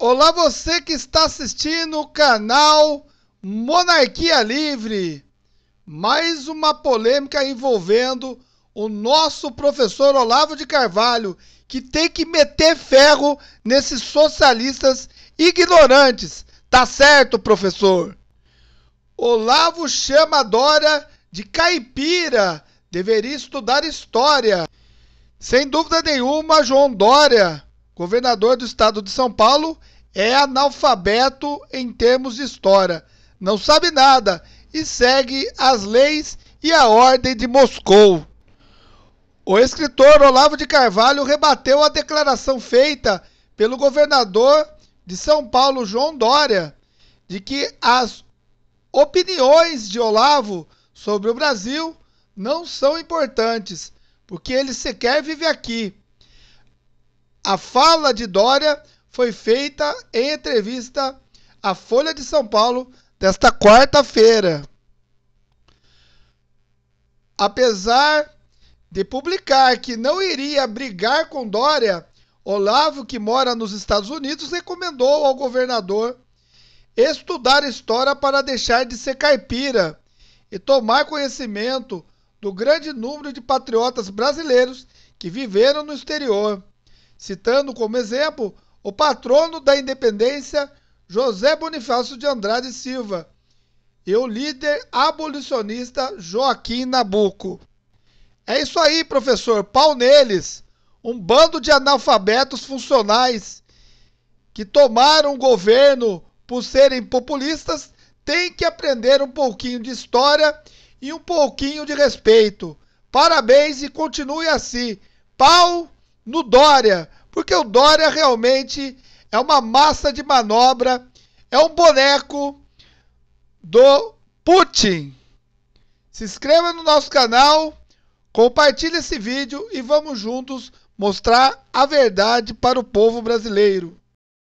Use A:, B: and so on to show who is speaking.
A: Olá você que está assistindo o canal Monarquia Livre. Mais uma polêmica envolvendo o nosso professor Olavo de Carvalho, que tem que meter ferro nesses socialistas ignorantes. Tá certo, professor? Olavo chama Dora de caipira, deveria estudar história. Sem dúvida nenhuma, João Dória governador do estado de São Paulo, é analfabeto em termos de história, não sabe nada e segue as leis e a ordem de Moscou. O escritor Olavo de Carvalho rebateu a declaração feita pelo governador de São Paulo, João Dória, de que as opiniões de Olavo sobre o Brasil não são importantes, porque ele sequer vive aqui. A fala de Dória foi feita em entrevista à Folha de São Paulo desta quarta-feira. Apesar de publicar que não iria brigar com Dória, Olavo, que mora nos Estados Unidos, recomendou ao governador estudar história para deixar de ser caipira e tomar conhecimento do grande número de patriotas brasileiros que viveram no exterior citando como exemplo o patrono da independência, José Bonifácio de Andrade Silva, e o líder abolicionista Joaquim Nabuco. É isso aí, professor. Pau neles! Um bando de analfabetos funcionais que tomaram o governo por serem populistas tem que aprender um pouquinho de história e um pouquinho de respeito. Parabéns e continue assim. Pau no Dória, porque o Dória realmente é uma massa de manobra, é um boneco do Putin. Se inscreva no nosso canal, compartilhe esse vídeo e vamos juntos mostrar a verdade para o povo brasileiro.